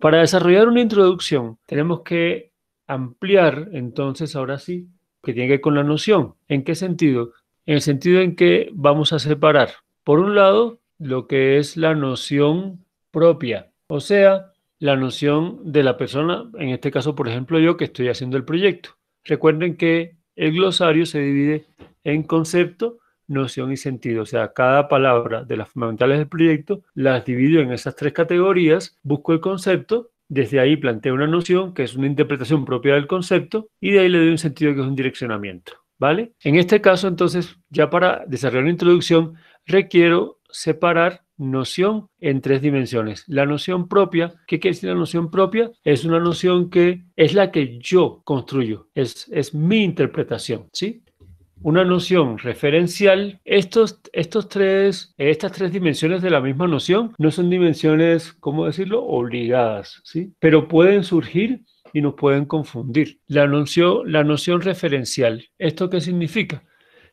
Para desarrollar una introducción, tenemos que ampliar, entonces, ahora sí, que tiene que ver con la noción. ¿En qué sentido? En el sentido en que vamos a separar, por un lado, lo que es la noción propia, o sea, la noción de la persona, en este caso, por ejemplo, yo que estoy haciendo el proyecto. Recuerden que el glosario se divide en concepto noción y sentido. O sea, cada palabra de las fundamentales del proyecto las divido en esas tres categorías, busco el concepto, desde ahí planteo una noción que es una interpretación propia del concepto y de ahí le doy un sentido que es un direccionamiento. ¿Vale? En este caso, entonces, ya para desarrollar una introducción, requiero separar noción en tres dimensiones. La noción propia, ¿qué quiere decir la noción propia? Es una noción que es la que yo construyo, es, es mi interpretación, ¿sí? una noción referencial, estos, estos tres, estas tres dimensiones de la misma noción no son dimensiones, ¿cómo decirlo?, obligadas, ¿sí? Pero pueden surgir y nos pueden confundir. La noción, la noción referencial, ¿esto qué significa?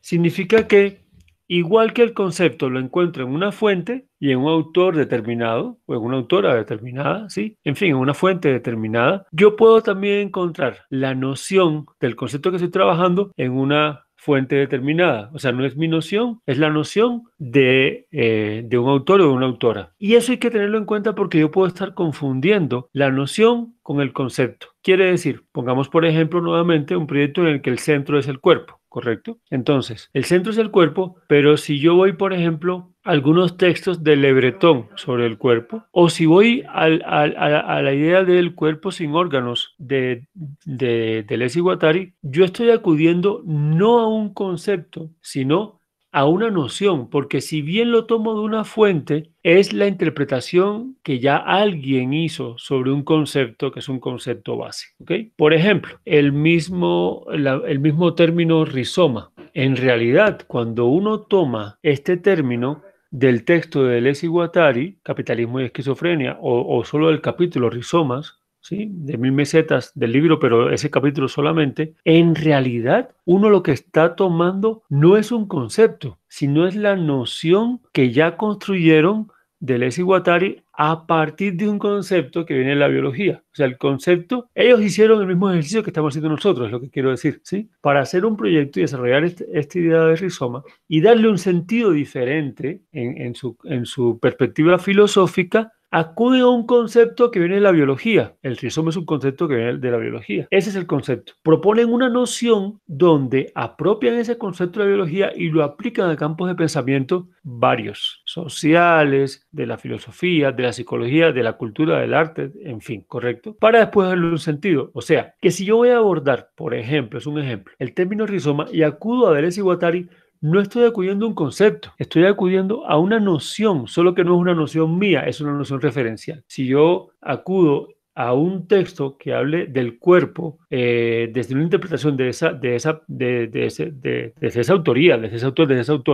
Significa que igual que el concepto lo encuentro en una fuente y en un autor determinado, o en una autora determinada, ¿sí? En fin, en una fuente determinada, yo puedo también encontrar la noción del concepto que estoy trabajando en una fuente determinada. O sea, no es mi noción, es la noción de, eh, de, un autor o de una autora. Y eso hay que tenerlo en cuenta porque yo puedo estar confundiendo la noción con el concepto. Quiere decir, pongamos por ejemplo nuevamente un proyecto en el que el centro es el cuerpo. ¿correcto? Entonces, el centro es el cuerpo, pero si yo voy, por ejemplo, a algunos textos de Lebretón sobre el cuerpo, o si voy a, la idea del cuerpo sin órganos de, de, de yo estoy acudiendo no a un concepto, sino a una noción, porque si bien lo tomo de una fuente, es la interpretación que ya alguien hizo sobre un concepto que es un concepto básico ¿okay? Por ejemplo, el mismo, el mismo término rizoma. En realidad, cuando uno toma este término, del texto de Les Guattari, Capitalismo y Esquizofrenia, o, o, solo el capítulo Rizomas, de mil mesetas del libro, pero ese capítulo solamente, en realidad uno lo que está tomando no es un concepto, sino es la noción que ya construyeron Deleuze y Guattari a partir de un concepto que viene de la biología. O sea, el concepto, ellos hicieron el mismo ejercicio que estamos haciendo nosotros, es lo que quiero decir, ¿sí? Para hacer un proyecto y desarrollar este, esta idea de rizoma y darle un sentido diferente en, su, en su perspectiva filosófica, acude a un concepto que viene de la biología. El rizoma es un concepto que viene de la biología. Ese es el concepto. Proponen una noción donde apropian ese concepto de biología y lo aplican a campos de pensamiento varios, sociales, de la filosofía, de la psicología, de la cultura, del arte, en fin, ¿correcto? Para después darle un sentido. O sea, que si yo voy a abordar, por ejemplo, es un ejemplo, el término rizoma y acudo a Deleuze y Guattari, no estoy acudiendo a un concepto, estoy acudiendo a una noción, solo que no es una noción mía, es una noción referencial. Si yo acudo a un texto que hable del cuerpo eh, desde una interpretación de esa, de esa, de, de, esa autoría, desde ese autor,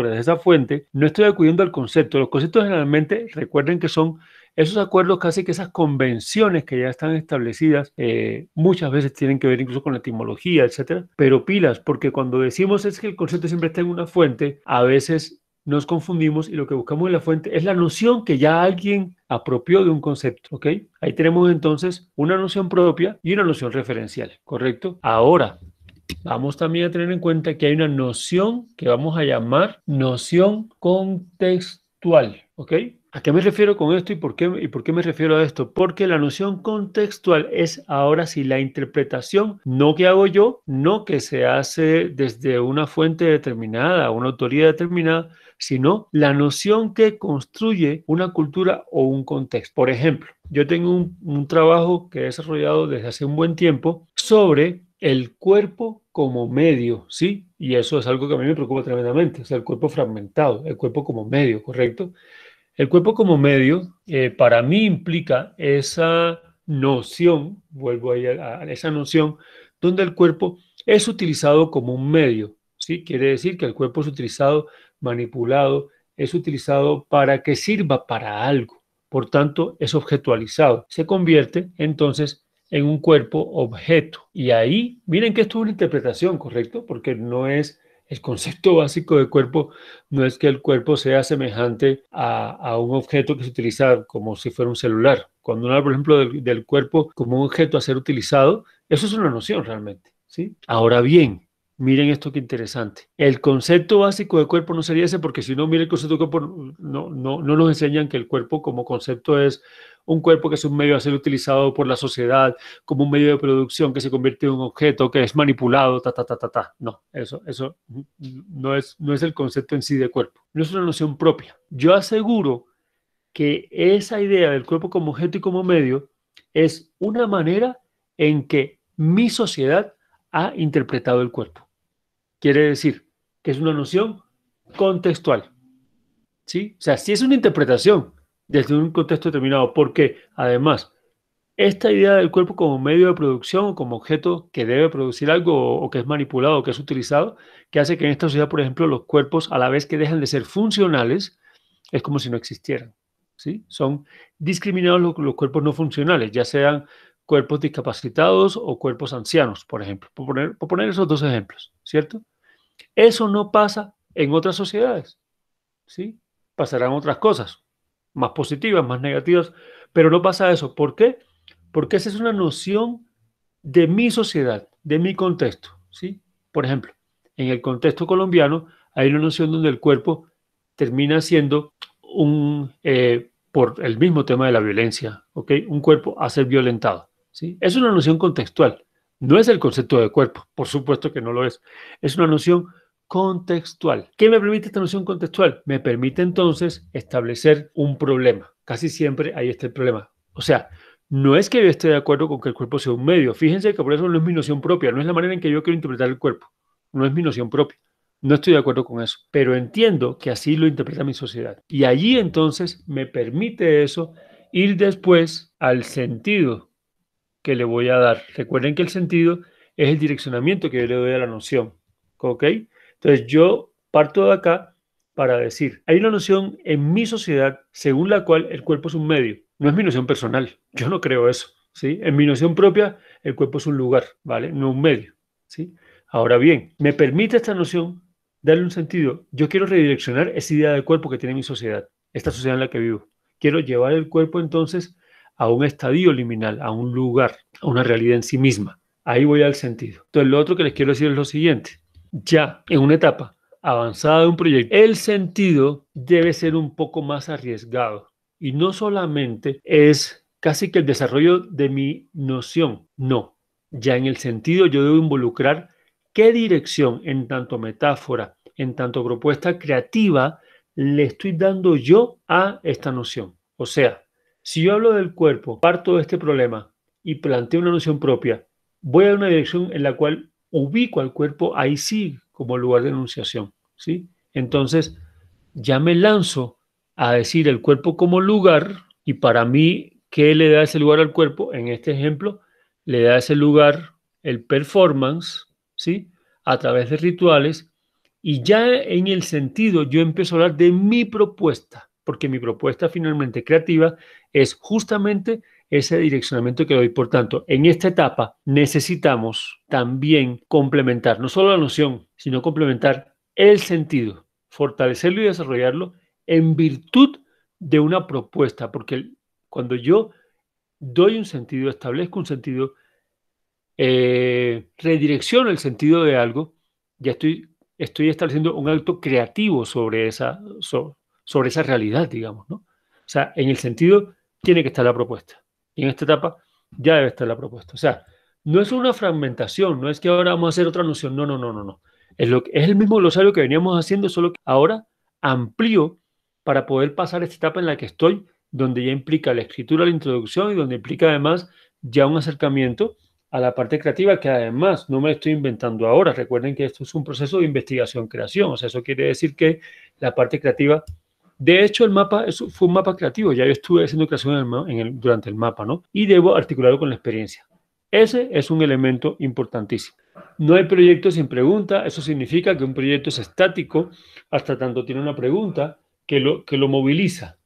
desde esa fuente, no estoy acudiendo al concepto. Los conceptos generalmente, recuerden que son esos acuerdos, casi que esas convenciones que ya están establecidas, eh, muchas veces tienen que ver incluso con la etimología, etcétera. Pero pilas, porque cuando decimos es que el concepto siempre está en una fuente, a veces nos confundimos y lo que buscamos en la fuente es la noción que ya alguien apropió de un concepto, ¿ok? Ahí tenemos entonces una noción propia y una noción referencial, ¿correcto? Ahora, vamos también a tener en cuenta que hay una noción que vamos a llamar noción contextual, ¿ok? ¿A qué me refiero con esto y por, qué, y por qué me refiero a esto? Porque la noción contextual es ahora sí la interpretación, no que hago yo, no que se hace desde una fuente determinada, una autoridad determinada, sino la noción que construye una cultura o un contexto. Por ejemplo, yo tengo un, trabajo que he desarrollado desde hace un buen tiempo sobre el cuerpo como medio, ¿sí? Y eso es algo que a mí me preocupa tremendamente, o el cuerpo fragmentado, el cuerpo como medio, ¿correcto? El cuerpo como medio, eh, para mí, implica esa noción, vuelvo a, esa noción, donde el cuerpo es utilizado como un medio. ¿sí? Quiere decir que el cuerpo es utilizado, manipulado, es utilizado para que sirva para algo. Por tanto, es objetualizado. Se convierte entonces en un cuerpo objeto. Y ahí, miren que esto es una interpretación, ¿correcto? Porque no es el concepto básico de cuerpo no es que el cuerpo sea semejante a, un objeto que se utiliza como si fuera un celular. Cuando uno habla, por ejemplo, del, del cuerpo como un objeto a ser utilizado, eso es una noción realmente. ¿sí? Ahora bien, Miren esto que interesante. El concepto básico de cuerpo no sería ese, porque si no, miren el concepto de cuerpo, no, no, nos enseñan que el cuerpo como concepto es un cuerpo que es un medio a ser utilizado por la sociedad como un medio de producción que se convierte en un objeto que es manipulado, ta, ta, ta, ta, ta. No, eso, eso no es, no es el concepto en sí de cuerpo. No es una noción propia. Yo aseguro que esa idea del cuerpo como objeto y como medio es una manera en que mi sociedad ha interpretado el cuerpo. Quiere decir que es una noción contextual. ¿Sí? O sea, sí es una interpretación desde un contexto determinado, porque además, esta idea del cuerpo como medio de producción o como objeto que debe producir algo o, que es manipulado o que es utilizado, que hace que en esta sociedad, por ejemplo, los cuerpos a la vez que dejan de ser funcionales, es como si no existieran. ¿sí? Son discriminados los, cuerpos no funcionales, ya sean cuerpos discapacitados o cuerpos ancianos, por ejemplo, por poner, por poner esos dos ejemplos, ¿cierto? Eso no pasa en otras sociedades. ¿sí? Pasarán otras cosas, más positivas, más negativas, pero no pasa eso. ¿Por qué? Porque esa es una noción de mi sociedad, de mi contexto. ¿sí? Por ejemplo, en el contexto colombiano hay una noción donde el cuerpo termina siendo un, eh, por el mismo tema de la violencia, un cuerpo a ser violentado. ¿sí? Es una noción contextual. No es el concepto de cuerpo, por supuesto que no lo es. Es una noción contextual. ¿Qué me permite esta noción contextual? Me permite entonces establecer un problema. Casi siempre ahí está el problema. O sea, no es que yo esté de acuerdo con que el cuerpo sea un medio. Fíjense que por eso no es mi noción propia, no es la manera en que yo quiero interpretar el cuerpo. No es mi noción propia. No estoy de acuerdo con eso, pero entiendo que así lo interpreta mi sociedad. Y allí entonces me permite eso ir después al sentido que le voy a dar. Recuerden que el sentido es el direccionamiento que yo le doy a la noción. ¿Ok? Entonces yo parto de acá para decir, hay una noción en mi sociedad según la cual el cuerpo es un medio. No es mi noción personal. Yo no creo eso. ¿sí? En mi noción propia, el cuerpo es un lugar, ¿vale? No un medio. ¿sí? Ahora bien, me permite esta noción darle un sentido. Yo quiero redireccionar esa idea del cuerpo que tiene mi sociedad, esta sociedad en la que vivo. Quiero llevar el cuerpo entonces a un estadio liminal, a un lugar, a una realidad en sí misma. Ahí voy al sentido. Entonces, lo otro que les quiero decir es lo siguiente. Ya en una etapa avanzada de un proyecto, el sentido debe ser un poco más arriesgado. Y no solamente es casi que el desarrollo de mi noción, no. Ya en el sentido yo debo involucrar qué dirección en tanto metáfora, en tanto propuesta creativa, le estoy dando yo a esta noción. O sea, si yo hablo del cuerpo, parto de este problema y planteo una noción propia, voy a una dirección en la cual ubico al cuerpo ahí sí como lugar de enunciación, ¿sí? Entonces, ya me lanzo a decir el cuerpo como lugar y para mí, ¿qué le da ese lugar al cuerpo? En este ejemplo, le da ese lugar el performance, ¿sí? A través de rituales y ya en el sentido yo empiezo a hablar de mi propuesta, porque mi propuesta finalmente creativa es justamente ese direccionamiento que doy. Por tanto, en esta etapa necesitamos también complementar no solo la noción, sino complementar el sentido, fortalecerlo y desarrollarlo en virtud de una propuesta, porque cuando yo doy un sentido, establezco un sentido, eh, redirecciono el sentido de algo, ya estoy, estoy estableciendo un acto creativo sobre, esa, sobre, sobre esa realidad, digamos, ¿no? O sea, en el sentido tiene que estar la propuesta. Y en esta etapa ya debe estar la propuesta. O sea, no es una fragmentación, no es que ahora vamos a hacer otra noción, no, no, no, no, no. Es, lo, es el mismo glosario que veníamos haciendo, solo que ahora amplío para poder pasar esta etapa en la que estoy, donde ya implica la escritura, la introducción y donde implica además ya un acercamiento a la parte creativa que además no me estoy inventando ahora. Recuerden que esto es un proceso de investigación-creación, o sea, eso quiere decir que la parte creativa de hecho, el mapa fue un mapa creativo. Ya yo estuve haciendo creación en durante el mapa, ¿no? Y debo articularlo con la experiencia. Ese es un elemento importantísimo. No hay proyecto sin pregunta. Eso significa que un proyecto es estático hasta tanto tiene una pregunta que lo, que lo moviliza,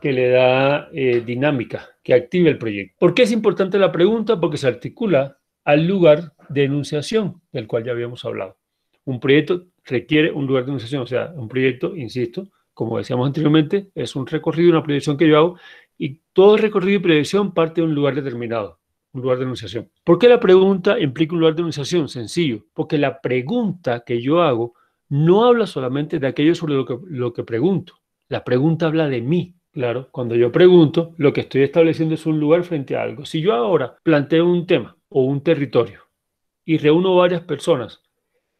que le da eh, dinámica, que active el proyecto. ¿Por qué es importante la pregunta? Porque se articula al lugar de enunciación del cual ya habíamos hablado. Un proyecto requiere un lugar de enunciación, o sea, un proyecto, insisto, como decíamos anteriormente, es un recorrido, una predicción que yo hago, y todo recorrido y predicción parte de un lugar determinado, un lugar de enunciación. ¿Por qué la pregunta implica un lugar de enunciación? Sencillo, porque la pregunta que yo hago no habla solamente de aquello sobre lo que pregunto, la pregunta habla de mí. Claro, cuando yo pregunto, lo que estoy estableciendo es un lugar frente a algo. Si yo ahora planteo un tema o un territorio y reúno varias personas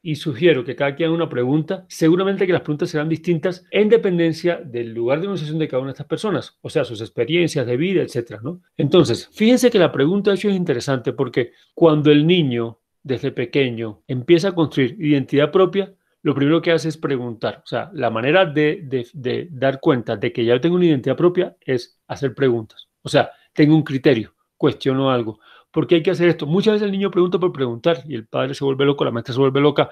y sugiero que cada quien haga una pregunta. Seguramente que las preguntas serán distintas en dependencia del lugar de negociación de cada una de estas personas, o sea, sus experiencias de vida, etcétera, Entonces, fíjense que la pregunta de hecho es interesante porque cuando el niño desde pequeño empieza a construir identidad propia, lo primero que hace es preguntar. O sea, la manera de, de dar cuenta de que ya tengo una identidad propia es hacer preguntas. O sea, tengo un criterio, cuestiono algo. ¿Por qué hay que hacer esto? Muchas veces el niño pregunta por preguntar y el padre se vuelve loco, la maestra se vuelve loca.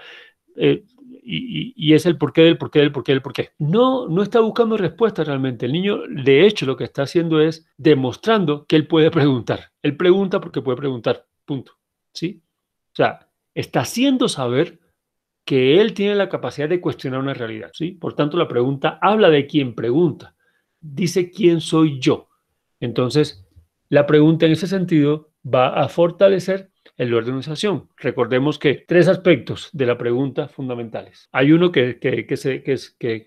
Eh, y, es el por qué del por qué del por qué del qué. No, no está buscando respuesta realmente. El niño, de hecho, lo que está haciendo es demostrando que él puede preguntar. Él pregunta porque puede preguntar. Punto. ¿Sí? O sea, está haciendo saber que él tiene la capacidad de cuestionar una realidad. ¿sí? Por tanto, la pregunta habla de quien pregunta. Dice quién soy yo. Entonces, la pregunta en ese sentido va a fortalecer el orden de organización. Recordemos que tres aspectos de la pregunta fundamentales. Hay uno que, que, se,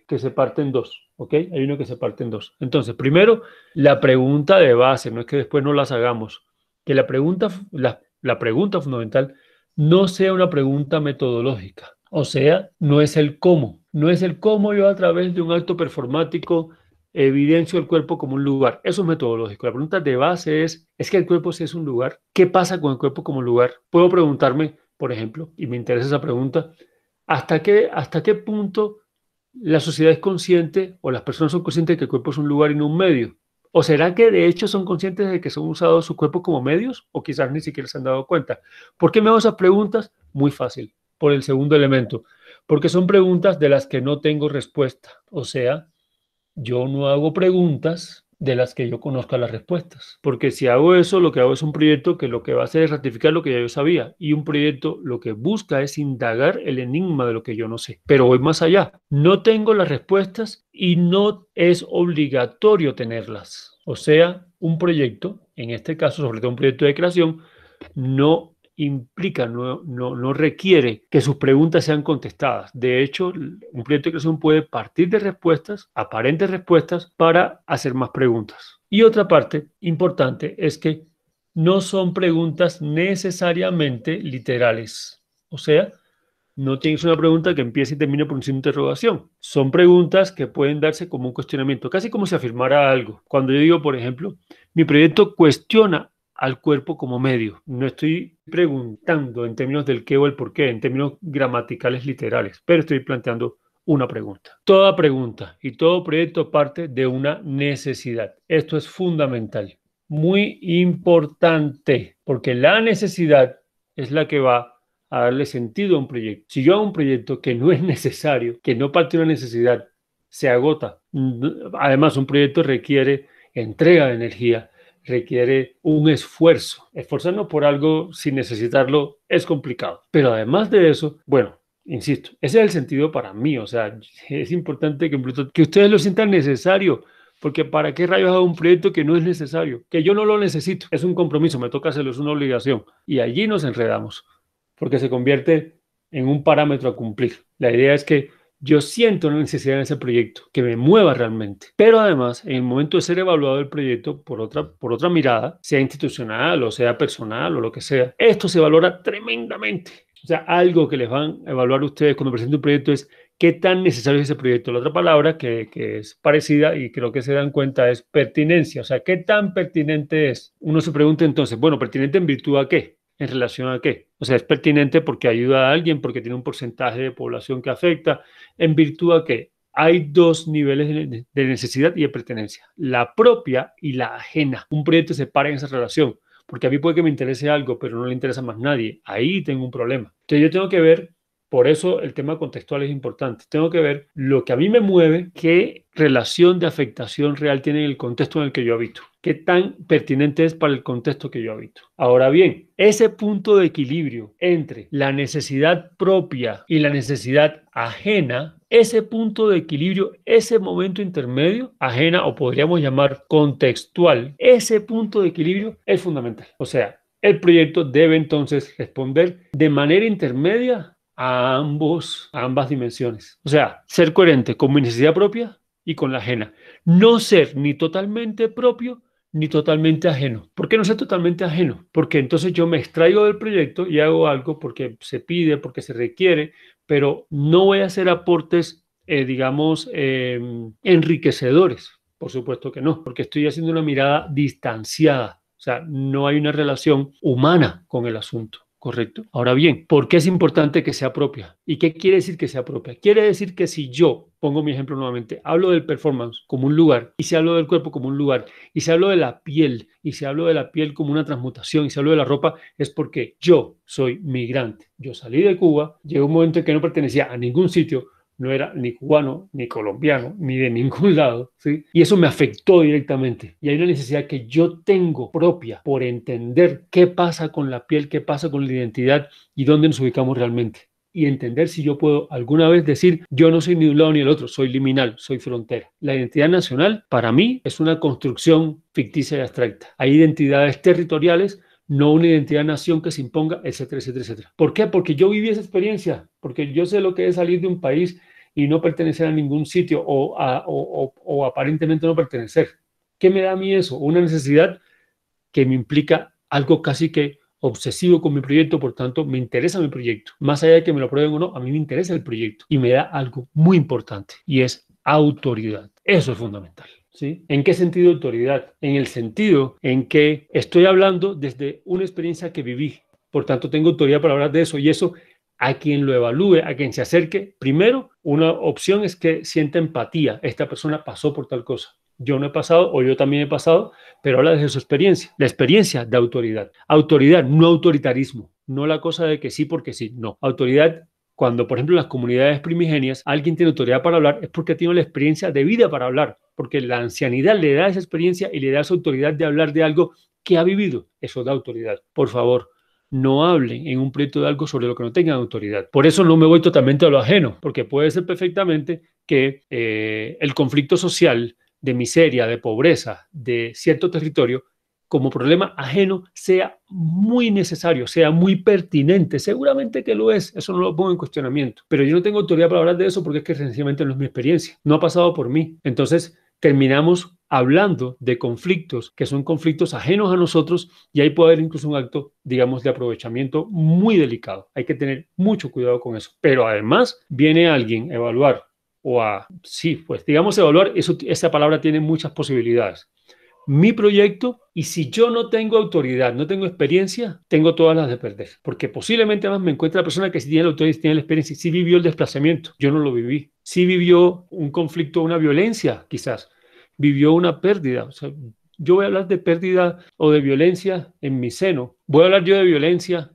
se parte en dos, ¿ok? Hay uno que se parte en dos. Entonces, primero, la pregunta de base, no es que después no las hagamos, que la pregunta, la, la pregunta fundamental no sea una pregunta metodológica, o sea, no es el cómo, no es el cómo yo a través de un acto performático evidencio el cuerpo como un lugar. Eso es metodológico. La pregunta de base es, ¿es que el cuerpo sí es un lugar? ¿Qué pasa con el cuerpo como lugar? Puedo preguntarme, por ejemplo, y me interesa esa pregunta, ¿hasta qué, hasta qué punto la sociedad es consciente o las personas son conscientes de que el cuerpo es un lugar y no un medio? ¿O será que de hecho son conscientes de que son usados su cuerpo como medios? ¿O quizás ni siquiera se han dado cuenta? ¿Por qué me hago esas preguntas? Muy fácil, por el segundo elemento. Porque son preguntas de las que no tengo respuesta. O sea, yo no hago preguntas de las que yo conozca las respuestas. Porque si hago eso, lo que hago es un proyecto que lo que va a hacer es ratificar lo que ya yo sabía. Y un proyecto lo que busca es indagar el enigma de lo que yo no sé. Pero voy más allá. No tengo las respuestas y no es obligatorio tenerlas. O sea, un proyecto, en este caso sobre todo un proyecto de creación, no implica, no, no, requiere que sus preguntas sean contestadas. De hecho, un proyecto de creación puede partir de respuestas, aparentes respuestas, para hacer más preguntas. Y otra parte importante es que no son preguntas necesariamente literales. O sea, no tienes una pregunta que empiece y termine por un signo de interrogación. Son preguntas que pueden darse como un cuestionamiento, casi como si afirmara algo. Cuando yo digo, por ejemplo, mi proyecto cuestiona al cuerpo como medio. No estoy preguntando en términos del qué o el por qué, en términos gramaticales literales, pero estoy planteando una pregunta. Toda pregunta y todo proyecto parte de una necesidad. Esto es fundamental, muy importante, porque la necesidad es la que va a darle sentido a un proyecto. Si yo hago un proyecto que no es necesario, que no parte de una necesidad, se agota. Además, un proyecto requiere entrega de energía, requiere un esfuerzo. Esforzarnos por algo sin necesitarlo es complicado. Pero además de eso, bueno, insisto, ese es el sentido para mí. O sea, es importante que, que ustedes lo sientan necesario. Porque ¿para qué rayos hago un proyecto que no es necesario? Que yo no lo necesito. Es un compromiso, me toca hacerlo, es una obligación. Y allí nos enredamos, porque se convierte en un parámetro a cumplir. La idea es que yo siento una necesidad en ese proyecto que me mueva realmente. Pero además, en el momento de ser evaluado el proyecto por otra, por otra mirada, sea institucional o sea personal o lo que sea, esto se valora tremendamente. O sea, algo que les van a evaluar ustedes cuando presenten un proyecto es qué tan necesario es ese proyecto. La otra palabra que, que, es parecida y creo que se dan cuenta es pertinencia. O sea, qué tan pertinente es. Uno se pregunta entonces, bueno, pertinente en virtud a qué? en relación a qué. O sea, es pertinente porque ayuda a alguien, porque tiene un porcentaje de población que afecta, en virtud a que hay dos niveles de necesidad y de pertenencia, la propia y la ajena. Un proyecto se para en esa relación, porque a mí puede que me interese algo, pero no le interesa más nadie. Ahí tengo un problema. Entonces yo tengo que ver por eso el tema contextual es importante. Tengo que ver lo que a mí me mueve, qué relación de afectación real tiene el contexto en el que yo habito, qué tan pertinente es para el contexto que yo habito. Ahora bien, ese punto de equilibrio entre la necesidad propia y la necesidad ajena, ese punto de equilibrio, ese momento intermedio, ajena o podríamos llamar contextual, ese punto de equilibrio es fundamental. O sea, el proyecto debe entonces responder de manera intermedia a ambos, ambas dimensiones. O sea, ser coherente con mi necesidad propia y con la ajena. No ser ni totalmente propio ni totalmente ajeno. ¿Por qué no ser totalmente ajeno? Porque entonces yo me extraigo del proyecto y hago algo porque se pide, porque se requiere, pero no voy a hacer aportes, eh, digamos, em, enriquecedores. Por supuesto que no, porque estoy haciendo una mirada distanciada. O sea, no hay una relación humana con el asunto. ¿correcto? Ahora bien, ¿por qué es importante que sea propia? ¿Y qué quiere decir que sea propia? Quiere decir que si yo, pongo mi ejemplo nuevamente, hablo del performance como un lugar, y si hablo del cuerpo como un lugar, y si hablo de la piel, y si hablo de la piel como una transmutación, y si hablo de la ropa, es porque yo soy migrante. Yo salí de Cuba, llegó un momento en que no pertenecía a ningún sitio, no era ni cubano, ni colombiano, ni de ningún lado, ¿sí? Y eso me afectó directamente. Y hay una necesidad que yo tengo propia por entender qué pasa con la piel, qué pasa con la identidad y dónde nos ubicamos realmente. Y entender si yo puedo alguna vez decir, yo no soy ni de un lado ni el otro, soy liminal, soy frontera. La identidad nacional para mí es una construcción ficticia y abstracta. Hay identidades territoriales no una identidad nación que se imponga, etcétera, etcétera, etcétera. ¿Por qué? Porque yo viví esa experiencia, porque yo sé lo que es salir de un país y no pertenecer a ningún sitio o, aparentemente no pertenecer. ¿Qué me da a mí eso? Una necesidad que me implica algo casi que obsesivo con mi proyecto, por tanto, me interesa mi proyecto. Más allá de que me lo aprueben o no, a mí me interesa el proyecto y me da algo muy importante y es autoridad. Eso es fundamental. ¿Sí? ¿En qué sentido autoridad? En el sentido en que estoy hablando desde una experiencia que viví. Por tanto, tengo autoridad para hablar de eso y eso a quien lo evalúe, a quien se acerque, primero, una opción es que sienta empatía. Esta persona pasó por tal cosa. Yo no he pasado o yo también he pasado, pero habla desde su experiencia, la experiencia de autoridad. Autoridad, no autoritarismo, no la cosa de que sí porque sí, no. Autoridad, cuando por ejemplo en las comunidades primigenias alguien tiene autoridad para hablar, es porque tiene la experiencia de vida para hablar, porque la ancianidad le da esa experiencia y le da esa autoridad de hablar de algo que ha vivido. Eso da autoridad. Por favor, no hablen en un proyecto de algo sobre lo que no tengan autoridad. Por eso no me voy totalmente a lo ajeno, porque puede ser perfectamente que eh, el conflicto social de miseria, de pobreza de cierto territorio, como problema ajeno, sea muy necesario, sea muy pertinente. Seguramente que lo es, eso no lo pongo en cuestionamiento. Pero yo no tengo autoridad para hablar de eso porque es que sencillamente no es mi experiencia, no ha pasado por mí. Entonces, terminamos hablando de conflictos que son conflictos ajenos a nosotros y ahí puede haber incluso un acto, digamos, de aprovechamiento muy delicado. Hay que tener mucho cuidado con eso. Pero además viene alguien a evaluar o a, sí, pues digamos evaluar, eso, esa palabra tiene muchas posibilidades. Mi proyecto y si yo no tengo autoridad, no tengo experiencia, tengo todas las de perder. Porque posiblemente además me encuentre la persona que si tiene la autoridad, tiene la experiencia, si vivió el desplazamiento, yo no lo viví, si vivió un conflicto, una violencia quizás vivió una pérdida. O sea, yo voy a hablar de pérdida o de violencia en mi seno. Voy a hablar yo de violencia,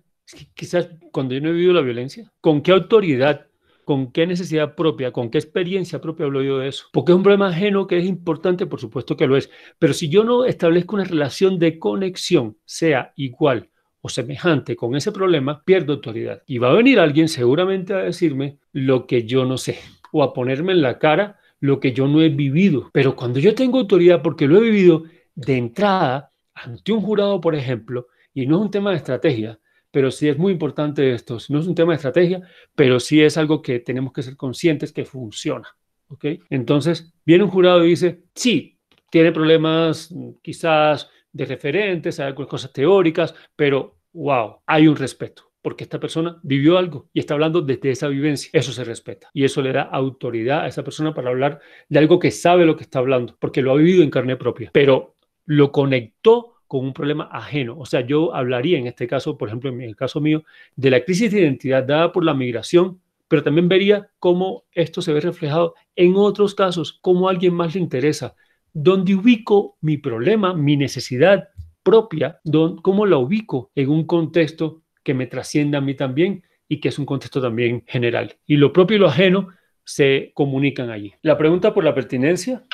quizás cuando yo no he vivido la violencia. ¿Con qué autoridad? ¿Con qué necesidad propia? ¿Con qué experiencia propia hablo yo de eso? Porque es un problema ajeno que es importante, por supuesto que lo es. Pero si yo no establezco una relación de conexión, sea igual o semejante con ese problema, pierdo autoridad. Y va a venir alguien seguramente a decirme lo que yo no sé o a ponerme en la cara lo que yo no he vivido. Pero cuando yo tengo autoridad porque lo he vivido de entrada ante un jurado, por ejemplo, y no es un tema de estrategia, pero sí es muy importante esto, no es un tema de estrategia, pero sí es algo que tenemos que ser conscientes que funciona. ¿ok? Entonces, viene un jurado y dice, sí, tiene problemas quizás de referentes, algunas cosas teóricas, pero wow, hay un respeto porque esta persona vivió algo y está hablando desde esa vivencia. Eso se respeta y eso le da autoridad a esa persona para hablar de algo que sabe lo que está hablando, porque lo ha vivido en carne propia, pero lo conectó con un problema ajeno. O sea, yo hablaría en este caso, por ejemplo, en el caso mío, de la crisis de identidad dada por la migración, pero también vería cómo esto se ve reflejado en otros casos, cómo a alguien más le interesa, dónde ubico mi problema, mi necesidad propia, dónde, cómo la ubico en un contexto que me trascienda a mí también y que es un contexto también general. Y lo propio y lo ajeno se comunican allí. La pregunta por la pertinencia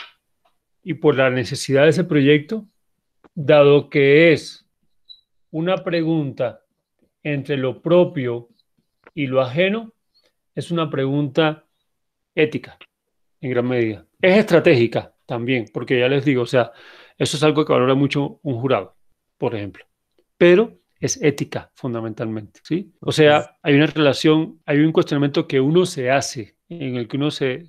y por la necesidad de ese proyecto, dado que es una pregunta entre lo propio y lo ajeno, es una pregunta ética en gran medida. Es estratégica también, porque ya les digo, o sea, eso es algo que valora mucho un jurado, por ejemplo. Pero es ética fundamentalmente, ¿sí? O sea, hay una relación, hay un cuestionamiento que uno se hace en el que uno se,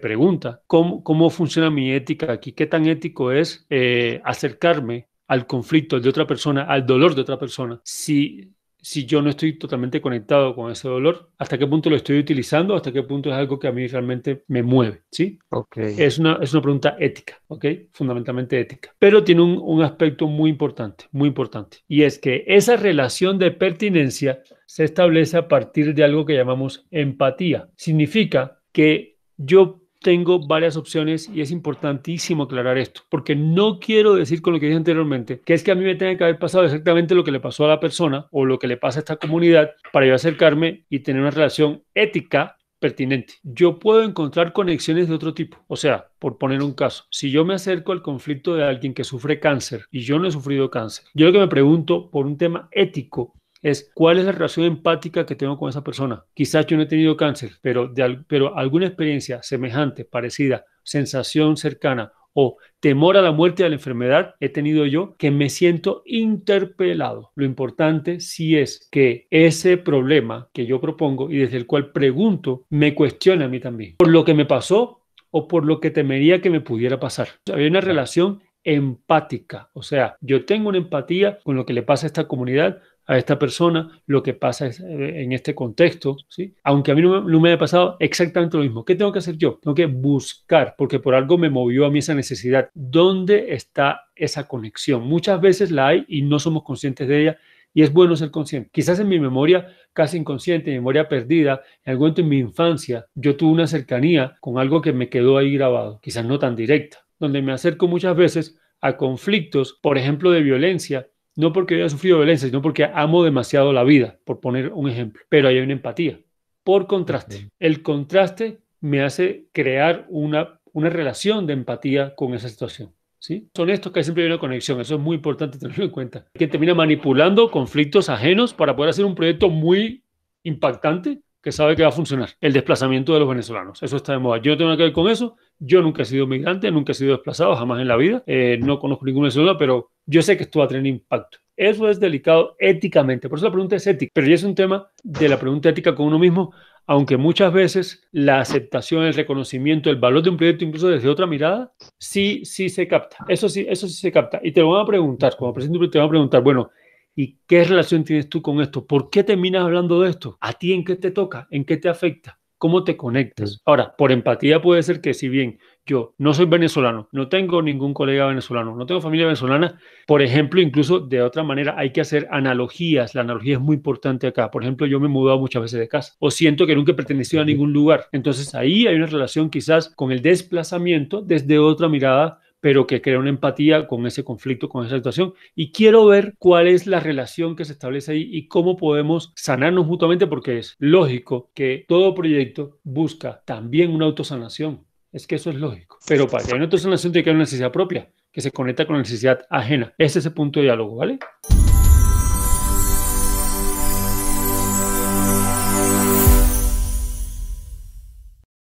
pregunta ¿cómo, funciona mi ética aquí, qué tan ético es eh, acercarme al conflicto de otra persona, al dolor de otra persona, si, si yo no estoy totalmente conectado con ese dolor, hasta qué punto lo estoy utilizando, hasta qué punto es algo que a mí realmente me mueve, ¿sí? Ok. Es, una, es una pregunta ética, ¿ok? Fundamentalmente ética. Pero tiene un, un aspecto muy importante, muy importante, y es que esa relación de pertinencia se establece a partir de algo que llamamos empatía. Significa que yo tengo varias opciones y es importantísimo aclarar esto, porque no quiero decir con lo que dije anteriormente, que es que a mí me tiene que haber pasado exactamente lo que le pasó a la persona o lo que le pasa a esta comunidad para yo acercarme y tener una relación ética pertinente. Yo puedo encontrar conexiones de otro tipo. O sea, por poner un caso, si yo me acerco al conflicto de alguien que sufre cáncer y yo no he sufrido cáncer, yo lo que me pregunto por un tema ético es cuál es la relación empática que tengo con esa persona. Quizás yo no he tenido cáncer, pero, de, pero alguna experiencia semejante, parecida, sensación cercana o temor a la muerte y a la enfermedad he tenido yo que me siento interpelado. Lo importante sí es que ese problema que yo propongo y desde el cual pregunto me cuestiona a mí también. Por lo que me pasó o por lo que temería que me pudiera pasar. Hay había una relación empática, o sea, yo tengo una empatía con lo que le pasa a esta comunidad, a esta persona lo que pasa es, eh, en este contexto, ¿sí? Aunque a mí no, me haya pasado exactamente lo mismo. ¿Qué tengo que hacer yo? Tengo que buscar, porque por algo me movió a mí esa necesidad. ¿Dónde está esa conexión? Muchas veces la hay y no somos conscientes de ella y es bueno ser consciente. Quizás en mi memoria casi inconsciente, memoria perdida, en algún momento en mi infancia, yo tuve una cercanía con algo que me quedó ahí grabado, quizás no tan directa, donde me acerco muchas veces a conflictos, por ejemplo, de violencia, no porque haya sufrido violencia, sino porque amo demasiado la vida, por poner un ejemplo. Pero hay una empatía, por contraste. El contraste me hace crear una, una relación de empatía con esa situación. ¿Sí? Son estos que siempre hay una conexión, eso es muy importante tenerlo en cuenta. Que termina manipulando conflictos ajenos para poder hacer un proyecto muy impactante que sabe que va a funcionar, el desplazamiento de los venezolanos. Eso está de moda. Yo no tengo que ver con eso. Yo nunca he sido migrante, nunca he sido desplazado, jamás en la vida. Eh, no conozco ningún venezolano, pero yo sé que esto va a tener impacto. Eso es delicado éticamente. Por eso la pregunta es ética. Pero ya es un tema de la pregunta ética con uno mismo, aunque muchas veces la aceptación, el reconocimiento, el valor de un proyecto, incluso desde otra mirada, sí, sí se capta. Eso sí, eso sí se capta. Y te van a preguntar, como presidente, te van a preguntar, bueno, ¿Y qué relación tienes tú con esto? ¿Por qué terminas hablando de esto? ¿A ti en qué te toca? ¿En qué te afecta? ¿Cómo te conectas? Ahora, por empatía puede ser que si bien yo no soy venezolano, no tengo ningún colega venezolano, no tengo familia venezolana, por ejemplo, incluso de otra manera hay que hacer analogías, la analogía es muy importante acá, por ejemplo, yo me he mudado muchas veces de casa o siento que nunca he a ningún lugar, entonces ahí hay una relación quizás con el desplazamiento desde otra mirada pero que crea una empatía con ese conflicto, con esa situación. Y quiero ver cuál es la relación que se establece ahí y cómo podemos sanarnos mutuamente, porque es lógico que todo proyecto busca también una autosanación. Es que eso es lógico. Pero para que haya una autosanación tiene que haber una necesidad propia, que se conecta con la necesidad ajena. Ese es ese punto de diálogo, ¿vale?